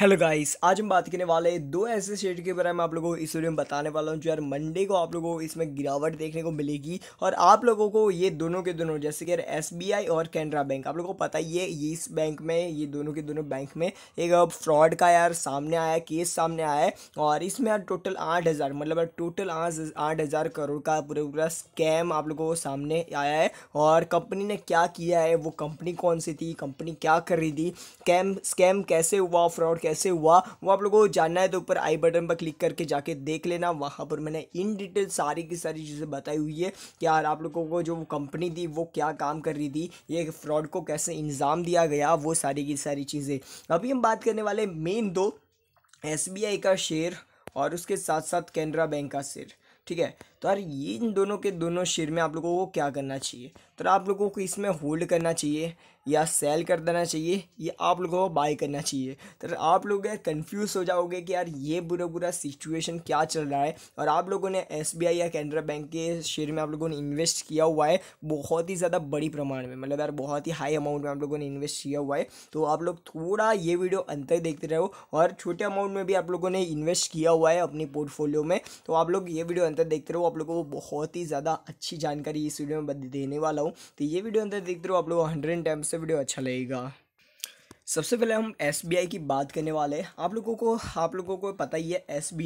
hello guys आज हम बात करने वाले दो ऐसे शेयर के बारे में आप लोगों को इस वीडियो में बताने वाला हूं जो यार मंडे को आप लोगों को इसमें गिरावट देखने को मिलेगी और आप लोगों को ये दोनों के दोनों जैसे कि यार एसबीआई और कैनरा बैंक आप लोगों को पता ही है ये इस बैंक में ये दोनों के दोनों बैंक में एक फ्रॉड का यार सामने आया केस सामने आया है और इसमें यार टोटल आठ हज़ार मतलब टोटल आठ हज़ार करोड़ का पूरा पूरा स्कैम आप लोगों को सामने आया है और कंपनी ने क्या किया है वो कंपनी कौन सी थी कंपनी क्या कर रही थी स्कैम स्कैम कैसे हुआ फ्रॉड कैसे हुआ वो आप लोगों को जानना है तो ऊपर आई बटन पर क्लिक करके जाके देख लेना वहाँ पर मैंने इन डिटेल सारी की सारी चीज़ें बताई हुई है कि यार आप लोगों को जो कंपनी थी वो क्या काम कर रही थी ये फ्रॉड को कैसे इंजाम दिया गया वो सारी की सारी चीज़ें अभी हम बात करने वाले मेन दो एस का शेयर और उसके साथ साथ कैनरा बैंक का शेयर ठीक है तो यार ये इन दोनों के दोनों शेयर में आप लोगों को क्या करना चाहिए तो आप लोगों को इसमें होल्ड करना चाहिए या सेल कर देना चाहिए या आप लोगों को बाय करना चाहिए तो आप लोग यार कन्फ्यूज़ हो जाओगे कि यार ये बुरा बुरा सिचुएशन क्या चल रहा है और आप लोगों ने एस या कैनरा बैंक के शेयर में आप लोगों ने इन्वेस्ट किया हुआ है बहुत ही ज़्यादा बड़ी प्रमाण में मतलब यार बहुत ही हाई अमाउंट में आप लोगों ने इन्वेस्ट किया हुआ है तो आप लोग थोड़ा ये वीडियो अंत तक देखते रहो और छोटे अमाउंट में भी आप लोगों ने इन्वेस्ट किया हुआ है अपनी पोर्टफोलियो में तो आप लोग ये वीडियो अंतर देखते रहो आप लोगों को बहुत ही ज़्यादा अच्छी जानकारी इस वीडियो में देने वाला हूँ तो ये वीडियो अंदर देखते रहो आप लोगों को हंड्रेड टाइम से वीडियो अच्छा लगेगा सबसे पहले हम एस की बात करने वाले हैं आप लोगों को आप लोगों को पता ही है एस तो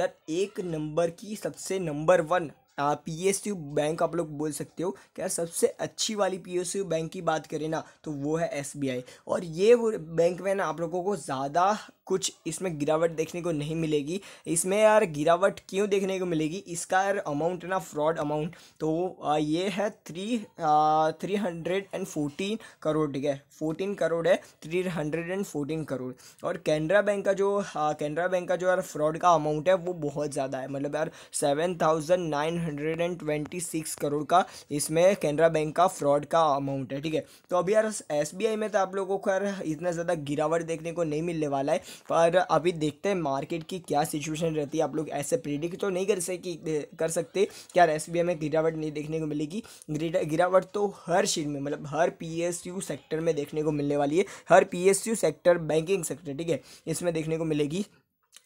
यार एक नंबर की सबसे number one P S U bank आप लोग बोल सकते हो क्या सबसे अच्छी वाली पी एस यू बैंक की बात करें ना तो वो है एस बी आई और ये वो बैंक में ना आप लोगों को ज़्यादा कुछ इसमें गिरावट देखने को नहीं मिलेगी इसमें यार गिरावट क्यों देखने को मिलेगी इसका यार अमाउंट ना फ्रॉड अमाउंट तो आ, ये है three three hundred and fourteen crore ठीक है फोर्टीन करोड़ है three hundred and fourteen crore और कैनरा बैंक का जो कैनरा बैंक का जो यार फ्रॉड का अमाउंट है वो बहुत ज़्यादा है मतलब यार seven thousand nine hundred and twenty six crore का इसमें कैनरा बैंक का फ्रॉड का अमाउंट है ठीक है तो अभी यार एस में तो आप लोगों को यार इतना ज़्यादा गिरावट देखने को नहीं मिलने वाला है पर अभी देखते हैं मार्केट की क्या सिचुएशन रहती है आप लोग ऐसे प्रिडिक्ट तो नहीं कर सके कर सकते क्या एस में गिरावट नहीं देखने को मिलेगी गिरावट तो हर चीज़ में मतलब हर पी सेक्टर में देखने को मिलने वाली है हर पी सेक्टर बैंकिंग सेक्टर ठीक है इसमें देखने को मिलेगी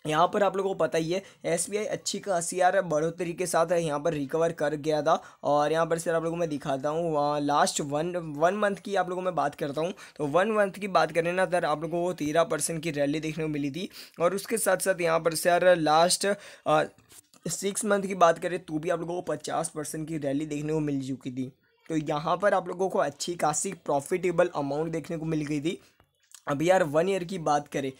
यहाँ पर आप लोगों को पता ही है एसबीआई अच्छी खासी यार बढ़ोतरी के साथ यहाँ पर रिकवर कर गया था और यहाँ पर सर आप लोगों को मैं दिखाता हूँ लास्ट वन वन मंथ की आप लोगों में बात करता हूँ तो वन मंथ की बात करें ना सर आप लोगों को तेरह परसेंट की रैली देखने को मिली थी और उसके साथ साथ यहाँ पर सर लास्ट सिक्स मंथ की बात करें तो भी आप लोगों को पचास परसेंट की रैली देखने को मिल चुकी थी तो यहाँ पर आप लोगों को अच्छी खासी प्रॉफिटेबल अमाउंट देखने को मिल गई थी अब यार वन ईयर की बात करें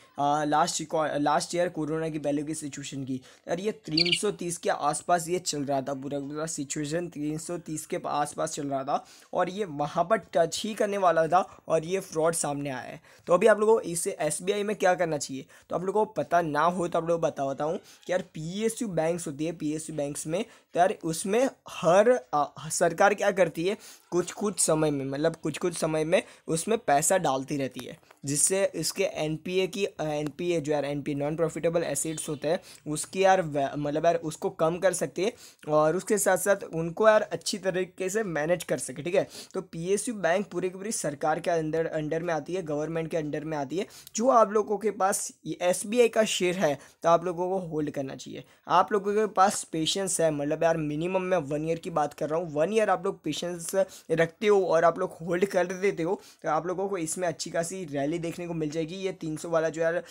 लास्ट लास्ट ईयर कोरोना की पहले की सिचुएशन की यार ये 330 के आसपास ये चल रहा था पूरा पूरा सिचुएशन 330 के आसपास चल रहा था और ये वहाँ पर टच ही करने वाला था और ये फ्रॉड सामने आया है तो अभी आप लोगों को इसे एस में क्या करना चाहिए तो आप लोगों को पता ना हो तो आप लोग बता हूँ कि यार पी बैंक्स होती है पी बैंक्स में तो यार उसमें हर आ, सरकार क्या करती है कुछ कुछ समय में मतलब कुछ कुछ समय में उसमें पैसा डालती रहती है जिससे इसके एन की एन जो यार एन नॉन प्रॉफिटेबल एसिड्स होते हैं उसकी यार मतलब यार उसको कम कर सकती है और उसके साथ साथ उनको यार अच्छी तरीके से मैनेज कर सके ठीक है तो पी बैंक पूरी की पूरी सरकार के अंदर अंडर में आती है गवर्नमेंट के अंडर में आती है जो आप लोगों के पास एस का शेयर है तो आप लोगों को होल्ड करना चाहिए आप लोगों के पास पेशेंस है मतलब यार मिनिमम मैं वन ईयर की बात कर रहा हूँ वन ईयर आप लोग पेशेंस रखते हो और आप लोग होल्ड कर देते हो तो आप लोगों को इसमें अच्छी खासी रैली पहले देखने को मिल जाएगी ये तीन सौ वाला जो यार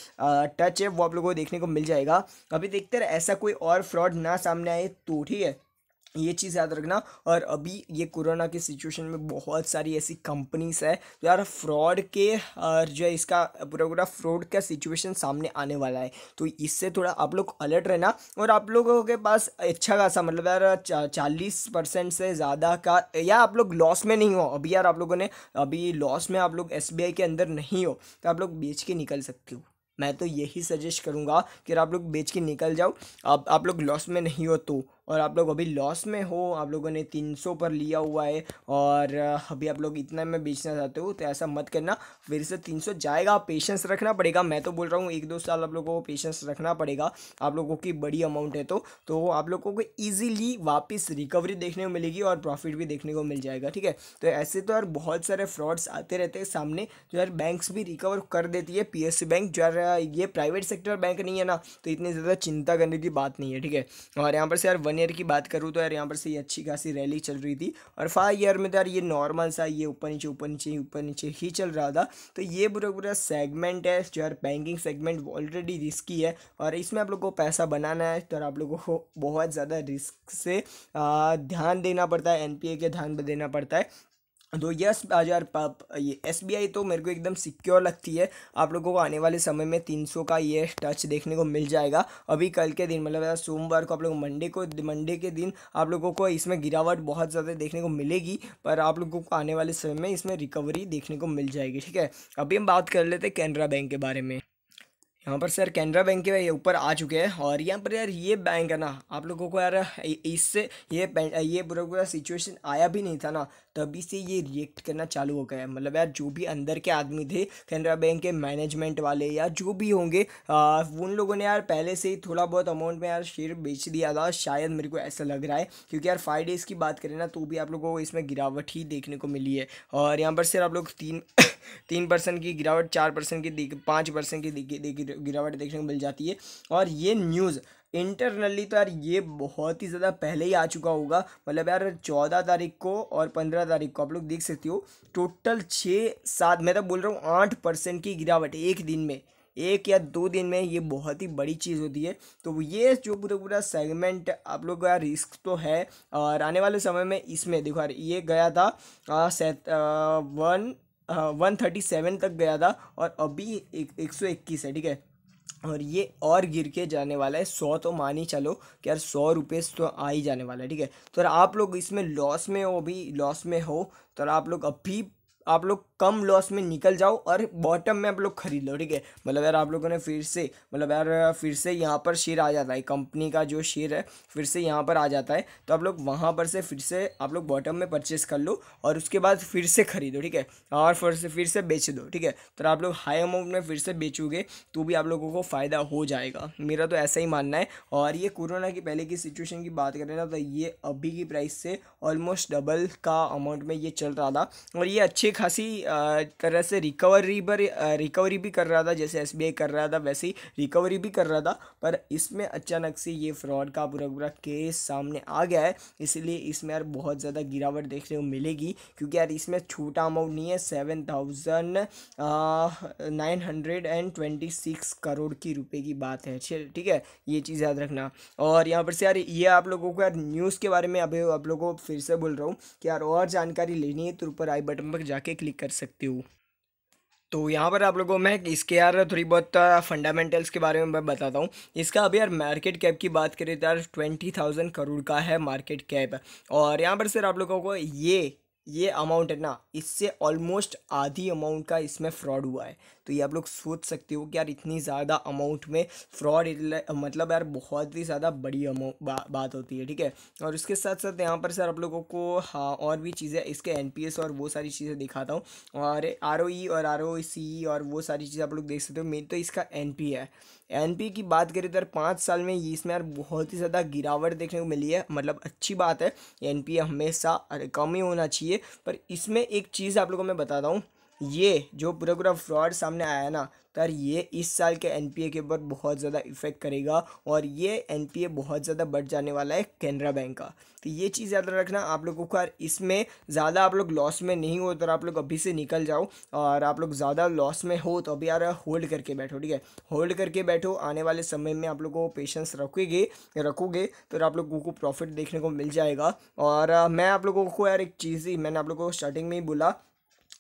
टच है वो आप लोगों को देखने को मिल जाएगा अभी देखते रहे ऐसा कोई और फ्रॉड ना सामने आए तो ठीक है ये चीज़ याद रखना और अभी ये कोरोना के सिचुएशन में बहुत सारी ऐसी कंपनीज है तो यार फ्रॉड के और जो है इसका पूरा पूरा फ्रॉड का सिचुएशन सामने आने वाला है तो इससे थोड़ा आप लोग अलर्ट रहना और आप लोगों के पास अच्छा खासा मतलब यार चा, चालीस परसेंट से ज़्यादा का या आप लोग लॉस में नहीं हो अभी यार आप लोगों ने अभी लॉस में आप लोग एस के अंदर नहीं हो तो आप लोग बेच के निकल सकते हो मैं तो यही सजेस्ट करूँगा कि आप लोग बेच के निकल जाओ आप आप लोग लॉस में नहीं हो तो और आप लोग अभी लॉस में हो आप लोगों ने तीन सौ पर लिया हुआ है और अभी आप लोग इतना में बेचना चाहते हो तो ऐसा मत करना फिर से तीन सौ जाएगा पेशेंस रखना पड़ेगा मैं तो बोल रहा हूँ एक दो साल आप लोगों को पेशेंस रखना पड़ेगा आप लोगों की बड़ी अमाउंट है तो तो आप लोगों को ईजिली वापस रिकवरी देखने को मिलेगी और प्रॉफिट भी देखने को मिल जाएगा ठीक है तो ऐसे तो यार बहुत सारे फ्रॉड्स आते रहते हैं सामने जो यार बैंक्स भी रिकवर कर देती है सी बैंक जो यार ये प्राइवेट सेक्टर बैंक नहीं है ना तो इतनी ज़्यादा चिंता करने की बात नहीं है ठीक है और यहाँ पर से यार वन ईयर की बात करूँ तो यार यहाँ पर से ये अच्छी खासी रैली चल रही थी और फाइव ईयर में तो यार ये नॉर्मल सा ये ऊपर नीचे ऊपर नीचे ऊपर नीचे ही चल रहा था तो ये पूरा पूरा सेगमेंट है जो यार बैंकिंग सेगमेंट ऑलरेडी रिस्की है और इसमें आप लोग को पैसा बनाना है तो आप लोगों को बहुत ज़्यादा रिस्क से ध्यान देना पड़ता है एन के ध्यान देना पड़ता है तो यस बाजार ये एस बी आई तो मेरे को एकदम सिक्योर लगती है आप लोगों को आने वाले समय में तीन सौ का ये टच देखने को मिल जाएगा अभी कल के दिन मतलब सोमवार को आप लोग मंडे को मंडे के दिन आप लोगों को इसमें गिरावट बहुत ज़्यादा देखने को मिलेगी पर आप लोगों को आने वाले समय में इसमें रिकवरी देखने को मिल जाएगी ठीक है अभी हम बात कर लेते हैं कैनरा बैंक के बारे में यहाँ पर सर कैनरा बैंक के ऊपर आ चुके हैं और यहाँ पर यार ये बैंक है ना आप लोगों को यार इससे ये ये बुरा बुरा सिचुएशन आया भी नहीं था ना तभी से ये रिएक्ट करना चालू हो गया है मतलब यार जो भी अंदर के आदमी थे कैनरा बैंक के मैनेजमेंट वाले या जो भी होंगे उन लोगों ने यार पहले से ही थोड़ा बहुत अमाउंट में यार शेयर बेच दिया था शायद मेरे को ऐसा लग रहा है क्योंकि यार फाइव डेज़ की बात करें ना तो भी आप लोगों को इसमें गिरावट ही देखने को मिली है और यहाँ पर सर आप लोग तीन तीन परसेंट की गिरावट चार परसेंट की पाँच परसेंट की गिरावट देखने को मिल जाती है और ये न्यूज़ इंटरनली तो यार ये बहुत ही ज़्यादा पहले ही आ चुका होगा मतलब यार चौदह तारीख को और पंद्रह तारीख को आप लोग देख सकते हो टोटल छः सात मैं तो बोल रहा हूँ आठ परसेंट की गिरावट एक दिन में एक या दो दिन में ये बहुत ही बड़ी चीज़ होती है तो ये जो पूरा पूरा सेगमेंट आप लोग का रिस्क तो है और आने वाले समय में इसमें देखो यार ये गया था आ, वन वन थर्टी सेवन तक गया था और अभी एक सौ इक्कीस है ठीक है और ये और गिर के जाने वाला है सौ तो मान ही चलो कि यार सौ रुपये तो आ ही जाने वाला है ठीक है तो आप लोग इसमें लॉस में हो भी लॉस में हो तो आप लोग अभी आप लोग कम लॉस में निकल जाओ और बॉटम में आप लोग खरीद लो ठीक है मतलब यार आप लोगों ने फिर से मतलब यार फिर से यहाँ पर शेयर आ जाता है कंपनी का जो शेयर है फिर से यहाँ पर आ जाता है तो आप लोग वहाँ पर से फिर से आप लोग बॉटम में परचेस कर लो और उसके बाद फिर से खरीदो ठीक है और फिर से फिर से बेच दो ठीक है तो आप लोग हाई अमाउंट में फिर से बेचोगे तो भी आप लोगों को फ़ायदा हो जाएगा मेरा तो ऐसा ही मानना है और ये कोरोना की पहले की सिचुएशन की बात करें ना तो ये अभी की प्राइस से ऑलमोस्ट डबल का अमाउंट में ये चल रहा था और ये अच्छी खासी तरह से रिकवरी पर रिकवरी भी कर रहा था जैसे एस कर रहा था वैसे ही रिकवरी भी कर रहा था पर इसमें अचानक से ये फ्रॉड का पूरा पूरा केस सामने आ गया है इसलिए इसमें यार बहुत ज़्यादा गिरावट देखने को मिलेगी क्योंकि यार इसमें छोटा अमाउंट नहीं है seven thousand nine hundred and twenty six crore की रुपए की बात है ठीक है ये चीज़ याद रखना और यहाँ पर से यार ये आप लोगों को यार न्यूज़ के बारे में अभी आप लोगों को फिर से बोल रहा हूँ कि यार और जानकारी लेनी है तो ऊपर आई बटन पर जाके क्लिक कर सकती हो तो यहाँ पर आप लोगों मैं इसके यार थोड़ी बहुत फंडामेंटल्स के बारे में मैं बताता हूँ इसका अभी यार मार्केट कैप की बात करें तो यार ट्वेंटी थाउजेंड करोड़ का है मार्केट कैप और यहाँ पर सर आप लोगों को ये ये अमाउंट है ना इससे ऑलमोस्ट आधी अमाउंट का इसमें फ्रॉड हुआ है तो ये आप लोग सोच सकते हो कि यार इतनी ज़्यादा अमाउंट में फ्रॉड मतलब यार बहुत ही ज़्यादा बड़ी अमाउंट बा, बात होती है ठीक है और उसके साथ साथ यहाँ पर सर आप लोगों को हाँ और भी चीज़ें इसके एन और वो सारी चीज़ें दिखाता हूँ और आर e और आर e और वो सारी चीज़ें आप लोग देख सकते हो मेन तो इसका एन है एन की बात करें तो यार पाँच साल में इसमें यार बहुत ही ज़्यादा गिरावट देखने को मिली है मतलब अच्छी बात है एन हमेशा कम ही होना चाहिए चाहिए पर इसमें एक चीज़ आप लोगों को मैं बताता हूँ ये जो पूरा पूरा फ्रॉड सामने आया ना तो यार ये इस साल के एनपीए के ऊपर बहुत ज़्यादा इफेक्ट करेगा और ये एनपीए बहुत ज़्यादा बढ़ जाने वाला है कैनरा बैंक का तो ये चीज़ याद रखना आप लोगों को यार इसमें ज़्यादा आप लोग लॉस में नहीं हो तो आप लोग अभी से निकल जाओ और आप लोग ज़्यादा लॉस में हो तो अभी यार होल्ड करके बैठो ठीक है होल्ड करके बैठो आने वाले समय में आप लोग को पेशेंस रखोगे रखोगे तो आप लोगों को प्रॉफिट देखने को मिल जाएगा और मैं आप लोगों को यार एक चीज़ ही मैंने आप लोगों को स्टार्टिंग में ही बोला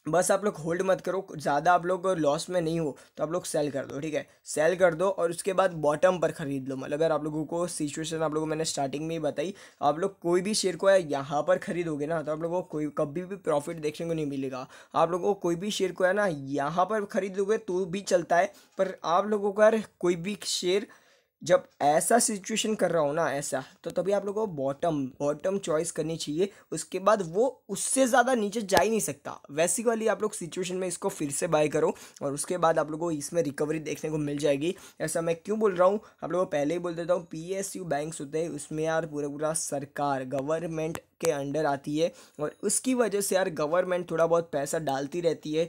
बस आप लोग होल्ड मत करो ज़्यादा आप लोग लॉस में नहीं हो तो आप लोग सेल कर दो ठीक है सेल कर दो और उसके बाद बॉटम पर ख़रीद लो मतलब अगर आप लोगों को सिचुएशन आप लोगों को मैंने स्टार्टिंग में ही बताई आप लोग कोई भी शेयर को यहाँ पर खरीदोगे ना तो आप लोगों को कोई कभी भी प्रॉफिट देखने को नहीं मिलेगा आप लोगों को कोई भी शेयर को है ना यहाँ पर खरीदोगे तो भी चलता है पर आप लोगों का कोई भी शेयर जब ऐसा सिचुएशन कर रहा हो ना ऐसा तो तभी आप लोगों को बॉटम बॉटम चॉइस करनी चाहिए उसके बाद वो उससे ज़्यादा नीचे जा ही नहीं सकता वैसी वाली आप लोग सिचुएशन में इसको फिर से बाय करो और उसके बाद आप लोगों को इसमें रिकवरी देखने को मिल जाएगी ऐसा मैं क्यों बोल रहा हूँ आप लोगों को पहले ही बोल देता हूँ पी एस यू बैंक्स होते हैं उसमें यार पूरा पूरा सरकार गवर्नमेंट के अंडर आती है और उसकी वजह से यार गवर्नमेंट थोड़ा बहुत पैसा डालती रहती है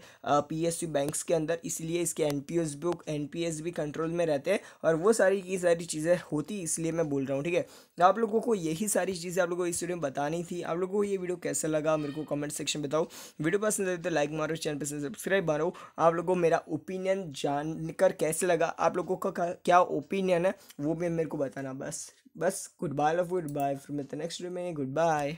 पी एस बैंक्स के अंदर इसलिए इसके N P S book N P S भी कंट्रोल में रहते हैं और वो सारी की सारी चीज़ें होती इसलिए मैं बोल रहा हूँ ठीक है तो आप लोगों को यही सारी चीज़ें आप लोगों को इस वीडियो में बतानी थी आप लोगों को ये वीडियो कैसा लगा मेरे को कमेंट सेक्शन बताओ वीडियो पसंद आए तो लाइक मारो चैनल पसंद सब्सक्राइब मारो आप लोगों को मेरा ओपिनियन जानकर कैसे लगा आप लोगों का क्या ओपिनियन है वो भी मेरे को बताना बस बस good bye love good bye फिर मिलते नेक्स्ट वीडियो में गुड बाय